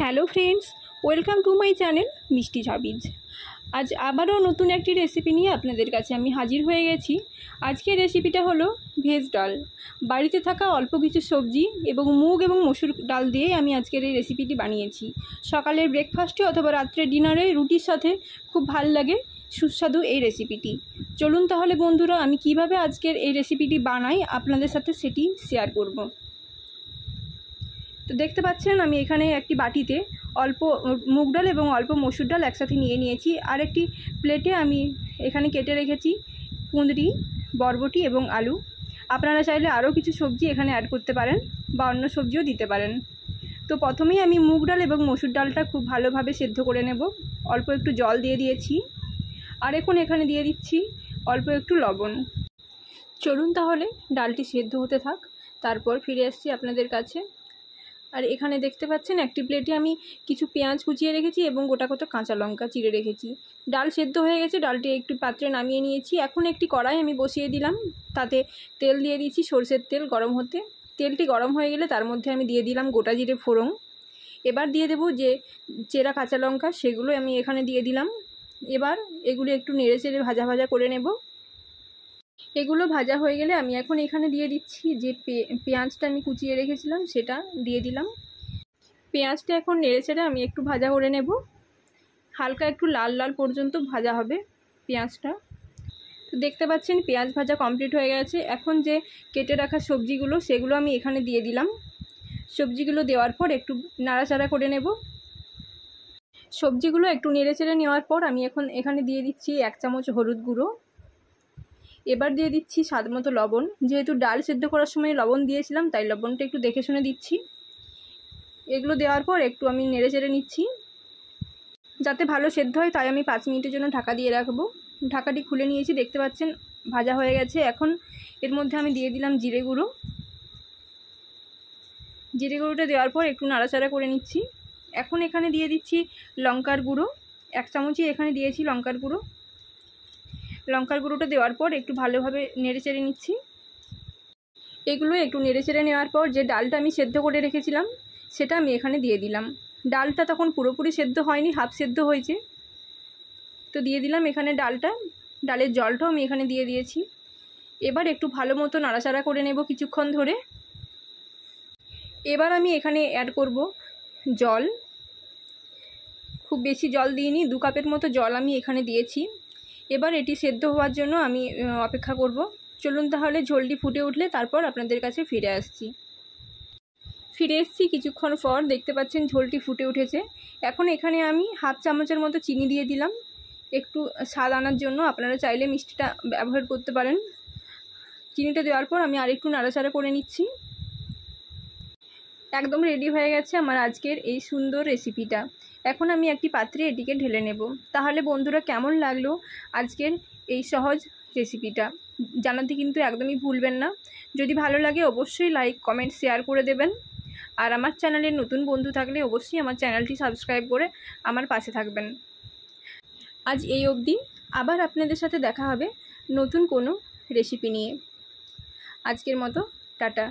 hello friends welcome to my channel মিষ্টি ঝাবিজ আজ আবারও নতুন একটি রেসিপি নিয়ে আপনাদের কাছে আমি হাজির হয়ে গেছি আজকের রেসিপিটা হলো ভেজ ডাল বাড়িতে থাকা অল্প কিছু সবজি এবং মুগ এবং মসুর ডাল দিয়ে আমি আজকের এই রেসিপিটি বানিয়েছি সকালের ব্রেকফাস্টে অথবা রাত্রে ডিনারে রুটির সাথে খুব ভাল লাগে সুস্বাদু এই রেসিপিটি চলুন তাহলে বন্ধুরা আমি কিভাবে আজকের এই রেসিপিটি বানাই আপনাদের সাথে সেটি শেয়ার করব তো দেখতে পাচ্ছেন আমি এখানে একটি বাটিতে অল্প মুগ ডাল এবং অল্প মসুর ডাল একসাথে নিয়ে নিয়েছি আর একটি প্লেটে আমি এখানে কেটে রেখেছি কুঁদরি বরবটি এবং আলু আপনারা চাইলে আরও কিছু সবজি এখানে অ্যাড করতে পারেন বা অন্য সবজিও দিতে পারেন তো প্রথমেই আমি মুগ ডাল এবং মসুর ডালটা খুব ভালোভাবে সেদ্ধ করে নেব অল্প একটু জল দিয়ে দিয়েছি আর এখন এখানে দিয়ে দিচ্ছি অল্প একটু লবণ চলুন তাহলে ডালটি সেদ্ধ হতে থাক তারপর ফিরে আসছি আপনাদের কাছে আর এখানে দেখতে পাচ্ছেন একটি প্লেটে আমি কিছু পেঁয়াজ কুচিয়ে রেখেছি এবং গোটা কত কাঁচা লঙ্কা চিড়ে রেখেছি ডাল সেদ্ধ হয়ে গেছে ডালটি একটু পাত্রে নামিয়ে নিয়েছি এখন একটি কড়াই আমি বসিয়ে দিলাম তাতে তেল দিয়ে দিয়েছি সর্ষের তেল গরম হতে তেলটি গরম হয়ে গেলে তার মধ্যে আমি দিয়ে দিলাম গোটা জিরে ফোড়ন এবার দিয়ে দেব যে চেরা কাঁচা লঙ্কা সেগুলো আমি এখানে দিয়ে দিলাম এবার এগুলি একটু নেড়ে চেড়ে ভাজা ভাজা করে নেব এগুলো ভাজা হয়ে গেলে আমি এখন এখানে দিয়ে দিচ্ছি যে পেঁয়াজটা আমি কুচিয়ে রেখেছিলাম সেটা দিয়ে দিলাম পেঁয়াজটা এখন নেড়ে ছেড়ে আমি একটু ভাজা করে নেব হালকা একটু লাল লাল পর্যন্ত ভাজা হবে পেঁয়াজটা তো দেখতে পাচ্ছেন পেঁয়াজ ভাজা কমপ্লিট হয়ে গেছে এখন যে কেটে রাখা সবজিগুলো সেগুলো আমি এখানে দিয়ে দিলাম সবজিগুলো দেওয়ার পর একটু নাড়াচাড়া করে নেব সবজিগুলো একটু নেড়ে চেড়ে নেওয়ার পর আমি এখন এখানে দিয়ে দিচ্ছি এক চামচ হলুদ গুঁড়ো এবার দিয়ে দিচ্ছি স্বাদ মতো লবণ যেহেতু ডাল সেদ্ধ করার সময় লবণ দিয়েছিলাম তাই লবণটা একটু দেখে শুনে দিচ্ছি এগুলো দেওয়ার পর একটু আমি নেড়ে চেড়ে নিচ্ছি যাতে ভালো সেদ্ধ হয় তাই আমি পাঁচ মিনিটের জন্য ঢাকা দিয়ে রাখবো ঢাকাটি খুলে নিয়েছি দেখতে পাচ্ছেন ভাজা হয়ে গেছে এখন এর মধ্যে আমি দিয়ে দিলাম জিরে গুঁড়ো জিরে গুঁড়োটা দেওয়ার পর একটু নাড়াচাড়া করে নিচ্ছি এখন এখানে দিয়ে দিচ্ছি লঙ্কার গুঁড়ো এক চামচই এখানে দিয়েছি লঙ্কার গুঁড়ো লঙ্কার গুঁড়োটা দেওয়ার পর একটু ভালোভাবে নেড়ে চেড়ে নিচ্ছি এগুলো একটু নেড়ে চেড়ে নেওয়ার পর যে ডালটা আমি সেদ্ধ করে রেখেছিলাম সেটা আমি এখানে দিয়ে দিলাম ডালটা তখন পুরোপুরি সেদ্ধ হয়নি হাফ সেদ্ধ হয়েছে তো দিয়ে দিলাম এখানে ডালটা ডালের জলটাও আমি এখানে দিয়ে দিয়েছি এবার একটু ভালো মতো নাড়াচাড়া করে নেব কিছুক্ষণ ধরে এবার আমি এখানে অ্যাড করব জল খুব বেশি জল দিইনি দু কাপের মতো জল আমি এখানে দিয়েছি এবার এটি সেদ্ধ হওয়ার জন্য আমি অপেক্ষা করব চলুন তাহলে ঝোলটি ফুটে উঠলে তারপর আপনাদের কাছে ফিরে আসছি ফিরে এসেছি কিছুক্ষণ পর দেখতে পাচ্ছেন ঝোলটি ফুটে উঠেছে এখন এখানে আমি হাফ চামচের মতো চিনি দিয়ে দিলাম একটু স্বাদ আনার জন্য আপনারা চাইলে মিষ্টিটা ব্যবহার করতে পারেন চিনিটা দেওয়ার পর আমি আরেকটু নাড়াচাড়া করে নিচ্ছি একদম রেডি হয়ে গেছে আমার আজকের এই সুন্দর রেসিপিটা এখন আমি একটি পাত্রে এটিকে ঢেলে নেব তাহলে বন্ধুরা কেমন লাগলো আজকের এই সহজ রেসিপিটা জানাতে কিন্তু একদমই ভুলবেন না যদি ভালো লাগে অবশ্যই লাইক কমেন্ট শেয়ার করে দেবেন আর আমার চ্যানেলের নতুন বন্ধু থাকলে অবশ্যই আমার চ্যানেলটি সাবস্ক্রাইব করে আমার পাশে থাকবেন আজ এই অবধি আবার আপনাদের সাথে দেখা হবে নতুন কোনো রেসিপি নিয়ে আজকের মতো টাটা